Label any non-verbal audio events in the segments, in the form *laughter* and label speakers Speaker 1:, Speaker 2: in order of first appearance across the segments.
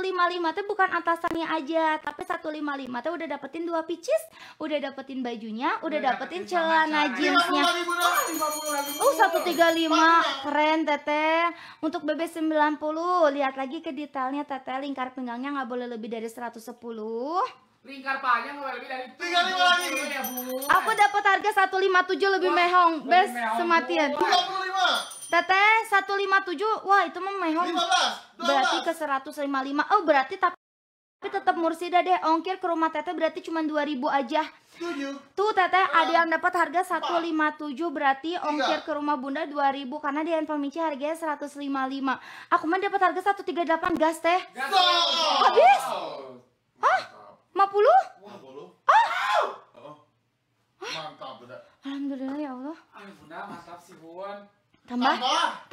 Speaker 1: 155 teh bukan atasannya aja, tapi 155 teh udah dapetin dua picis, udah dapetin bajunya, udah, udah dapetin, celana iya, jeansnya. Oh, 135 uh, keren teteh. Untuk BB 90 lihat lagi ke detailnya teteh lingkar pinggangnya nggak boleh lebih dari 110.
Speaker 2: Lingkar panjang nggak lebih dari 35. lagi. Ya,
Speaker 1: Aku dapat harga 157 lebih mehong, best sematian. Teteh 157. Wah, itu mah mehong. 15, 12. Berarti ke 155. Oh, berarti tapi tapi tetap mursida deh, ongkir ke rumah teteh berarti cuma 2000 aja. 7. Tuh teteh, ada yang dapat harga 157 berarti ongkir ke rumah bunda 2000 karena di handphone Michi harganya 155. Aku mah dapat harga 138 gas teh. Gas. Habis? Hah? 50? 50. Ah? Mantap, Bunda. Alhamdulillah ya Allah. Aduh, Bunda,
Speaker 2: mantap sih, Bun.
Speaker 1: Tambah.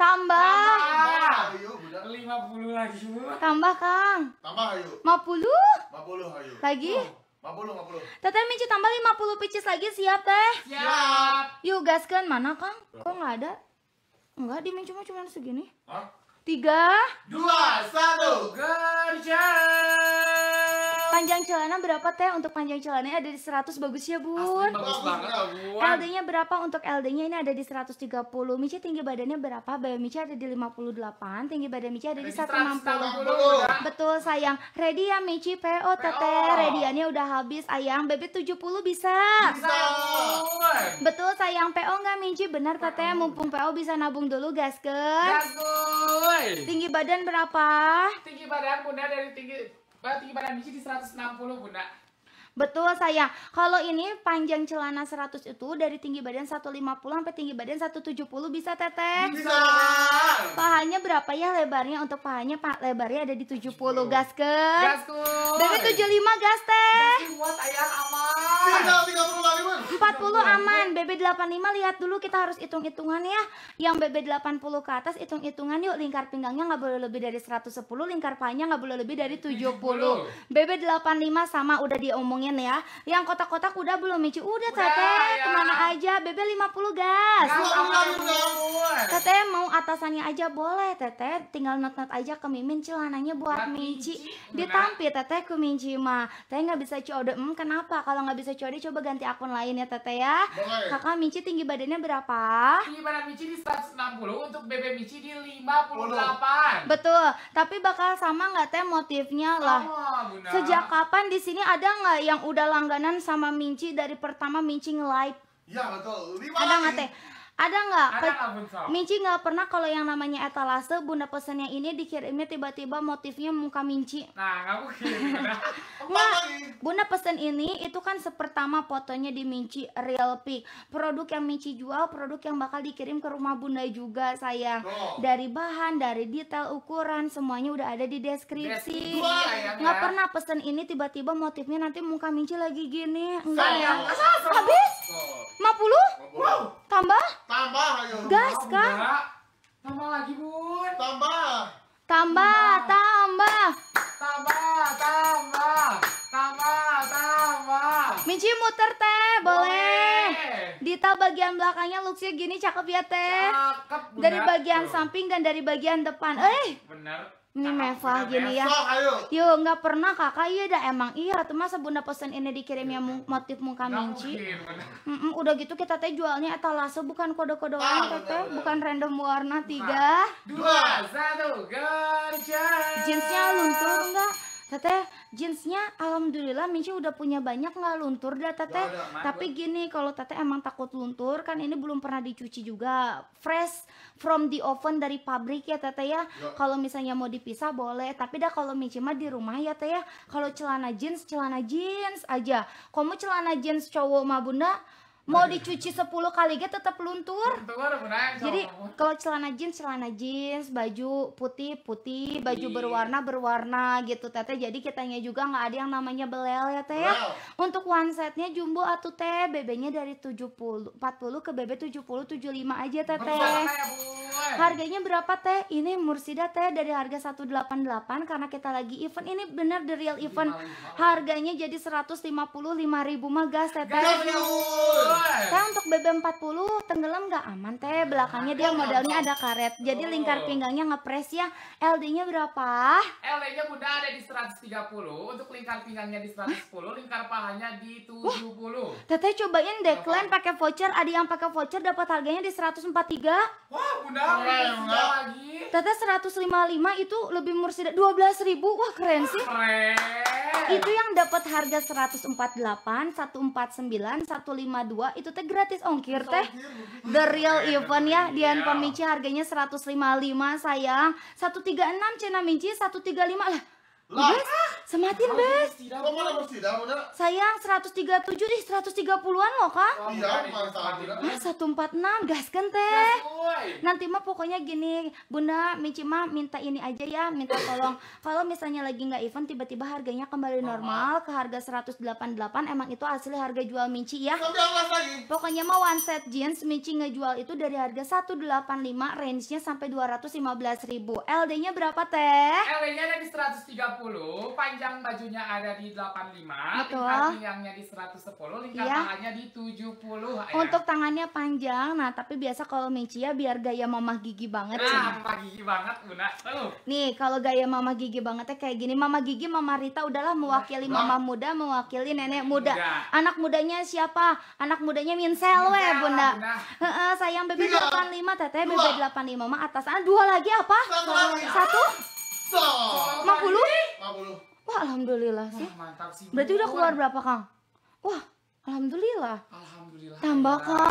Speaker 1: Tambah. Tambah. Tambah.
Speaker 2: Lima puluh
Speaker 1: lagi. Tambah Kang. Tambah ayo. Lima puluh. Lima puluh ayo. Lagi. Lima puluh, lima Teteh minci tambah lima puluh picis lagi siap teh. Siap. Yuk gaskan mana Kang? Kok nggak ada? Enggak di minci cuma segini. Hah? Tiga. Dua satu gas. Panjang celana berapa teh untuk panjang celananya ada di 100 bagus ya bun. Asli, bagus LD-nya berapa untuk LD-nya ini ada di 130. Mici tinggi badannya berapa? Bayu Mici ada di 58. Tinggi badan Mici ada di 160. Ya. Betul sayang. Ready ya Mici PO teteh. Readyannya udah habis ayang. Baby 70 bisa. Bisa. Betul sayang PO nggak Mici? Benar teteh. Mumpung PO bisa nabung dulu gas ke. Tinggi badan berapa?
Speaker 2: Tinggi badan bunda dari tinggi Tinggi badan Michi di 160 bunda.
Speaker 1: Betul sayang. Kalau ini panjang celana 100 itu dari tinggi badan 150 sampai tinggi badan 170 bisa teteh? Bisa. Pahanya berapa ya lebarnya? Untuk pahanya pak lebarnya ada di 70. 70. Gaskes. Gaskes. Dari 75 gas teh.
Speaker 2: empat puluh aman. aman.
Speaker 1: BB 85 lihat dulu kita harus hitung-hitungan ya. Yang BB 80 ke atas hitung-hitungan yuk lingkar pinggangnya nggak boleh lebih dari 110, lingkar panjang nggak boleh lebih dari 70. BB 85 sama udah diomongin ya. Yang kotak-kotak udah belum micu Udah, tete. Teteh. Ya. Kemana aja? BB 50 gas. Tete mau atasannya aja boleh Teteh. Tinggal not-not aja ke Mimin celananya buat Mici. ditampi tete Teteh aku Minci Ma. Teh nggak bisa COD. Hmm, kenapa? Kalau nggak bisa COD coba ganti akun lain ya Teteh ya. Boleh. Kakak Minci tinggi badannya berapa?
Speaker 2: Tinggi badan Minci di 160 untuk BB Minci di 58.
Speaker 1: Betul. Tapi bakal sama nggak Teh motifnya lah.
Speaker 2: Sama, Sejak
Speaker 1: kapan di sini ada nggak yang udah langganan sama Minci dari pertama Minci nge-live? Ya betul. Lima ada nggak Teh? ada nggak Minci nggak pernah kalau yang namanya etalase bunda pesannya ini dikirimnya tiba-tiba motifnya muka Minci nah *laughs* *laughs* Ma, nah, Bunda pesen ini itu kan sepertama fotonya di Minci Real Pic. Produk yang Minci jual, produk yang bakal dikirim ke rumah Bunda juga sayang. Oh. Dari bahan, dari detail, ukuran, semuanya udah ada di deskripsi. Ya, Nggak ya. pernah pesen ini tiba-tiba motifnya nanti muka Minci lagi gini. Enggak sayang. ya. Habis? 50? Wow. Tambah? Tambah. Ayo. Gas kan? Tambah lagi, Bun. Tambah. Tambah, tambah. Tambah, tambah. tambah. Minci muter teh, boleh. boleh. Dita bagian belakangnya looksnya gini cakep ya teh. Cakep, bener. dari bagian Tuh. samping dan dari bagian depan. Eh. Bener. Ini mewah gini ya. Yo nggak pernah kakak iya dah emang iya tuh masa bunda pesen ini dikirimnya iya. motif muka minci. Mm udah gitu kita teh jualnya etalase bukan kode kode ah, teh teh, bukan random warna tiga. Dua
Speaker 2: satu gajah. Jeansnya luntur
Speaker 1: nggak? Tete, jeansnya alhamdulillah Minci udah punya banyak nggak luntur dah Teteh. Tapi gini kalau Tete emang takut luntur kan ini belum pernah dicuci juga fresh from the oven dari pabrik ya Tete ya. Kalau misalnya mau dipisah boleh. Tapi dah kalau Minci mah di rumah ya Tete ya. Kalau celana jeans celana jeans aja. Kamu celana jeans cowok mah Bunda mau dicuci 10 kali gitu tetap luntur. Jadi kalau celana jeans celana jeans, baju putih putih, baju berwarna berwarna gitu teteh. Jadi kitanya juga nggak ada yang namanya belel ya teh ya? Untuk one setnya jumbo atau teh BB-nya dari 70 40 ke BB 70 75 aja teteh. Harganya berapa teh? Ini Mursida teh dari harga 188 karena kita lagi event ini benar the real event. Harganya jadi 155.000 mah gas teh. Teh Teh untuk BB40 tenggelam nggak aman teh. Belakangnya dia modalnya ada karet. Jadi oh. lingkar pinggangnya ngepres ya. LD-nya berapa?
Speaker 2: LD-nya udah ada di 130. Untuk lingkar pinggangnya di 110, lingkar pahanya di 70. Wah,
Speaker 1: teteh cobain kalian pakai voucher, ada yang pakai voucher dapat harganya di 143.
Speaker 2: Wah, bunda enggak, enggak, enggak lagi.
Speaker 1: Teteh 155 itu lebih murah sih 12.000. Wah, keren sih. Keren. Itu yang dapat harga 148, 149, 152 itu teh gratis ongkir teh. The real event ya. Dian iya. Pamici harganya 155 sayang. 136 Cina Minci 135 lah lah, Bas, sematin, Bas. Sayang, 137 ih 130-an loh, Kang. Iya, Mas 146, ah, gas teh. Nanti mah pokoknya gini, Bunda, Mici mah minta ini aja ya, minta tolong. Kalau misalnya lagi nggak event tiba-tiba harganya kembali normal ke harga 188, emang itu asli harga jual Mici ya. Pokoknya mah one set jeans Mici ngejual itu dari harga 185, range-nya sampai 215 ribu LD-nya berapa, Teh? LD-nya di
Speaker 2: 130 30, panjang bajunya ada di 85, Betul. lingkar pinggangnya di 110, lingkar iya. tangannya di 70.
Speaker 1: Ayah. Untuk tangannya panjang, nah tapi biasa kalau Micia biar gaya mamah gigi banget nah, sih. Nah, mamah
Speaker 2: gigi banget, Bunda. Tuh.
Speaker 1: Nih, kalau gaya mamah gigi bangetnya kayak gini, mamah gigi Mama Rita udahlah mewakili nah, mama nah. muda, mewakili nenek muda. muda. Anak mudanya siapa? Anak mudanya Minsel we, Bunda. Bunda. -he, sayang BB 85, Teteh BB 85 mah atasan. Ah, dua lagi apa? Satu. Satu. 50? 50. Wah, alhamdulillah sih. Wah, mantap sih. Berarti udah keluar berapa, Kang? Wah, alhamdulillah. Alhamdulillah. Tambah, Kang.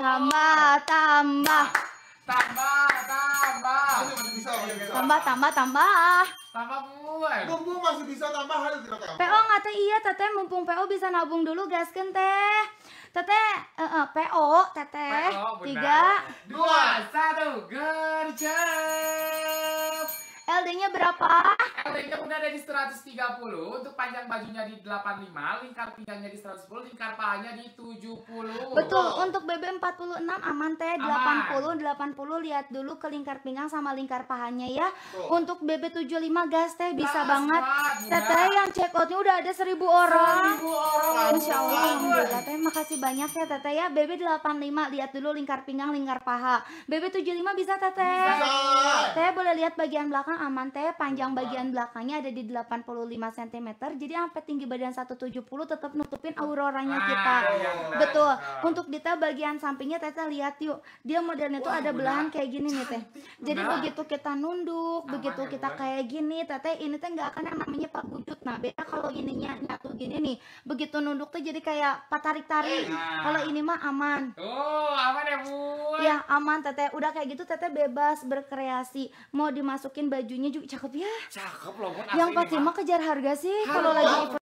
Speaker 1: Tambah, tambah, tambah. Tambah,
Speaker 2: tambah. tambah,
Speaker 1: tambah, tambah.
Speaker 2: Tambah Mumpung
Speaker 1: masih bisa tambah hari kita tambah. PO ngate iya, teteh mumpung PO bisa nabung dulu gas kan, teh. Teteh, eh, uh, uh, eh, PO, teteh. PO, Tiga, dua, satu, gercep. LD-nya berapa?
Speaker 2: LD-nya udah ada di 130, untuk panjang bajunya di 85, lingkar pinggangnya di 110, lingkar pahanya di 70. Betul,
Speaker 1: untuk BB 46 aman teh, 80, aman. 80 lihat dulu ke lingkar pinggang sama lingkar pahanya ya. Tuh. Untuk BB 75 gas teh bisa gas, banget. Teteh yang check outnya udah ada 1000 orang. 1000 orang. Insyaallah. Teteh makasih banyak ya teteh ya. BB 85 lihat dulu lingkar pinggang, lingkar paha. BB 75 bisa teteh. Teteh boleh lihat bagian belakang aman teh panjang bagian belakangnya ada di 85 cm jadi sampai tinggi badan 170 tetap nutupin ah, auroranya kita ah, betul ya, untuk Dita bagian sampingnya teteh lihat yuk dia modelnya itu tuh ada belahan kayak gini nih teh jadi benar. begitu kita nunduk Aman, begitu ya, kita benar. kayak gini teteh ini teh nggak akan namanya pak wujud nah beda kalau ininya nyatu gini nih begitu nunduk tuh jadi kayak patarik tarik eh, nah. kalau ini mah aman
Speaker 2: oh aman ya
Speaker 1: bu ya aman teteh udah kayak gitu teteh bebas berkreasi mau dimasukin baju bajunya juga cakep ya. Cakep
Speaker 2: loh. Yang Fatima
Speaker 1: kejar harga sih kalau lagi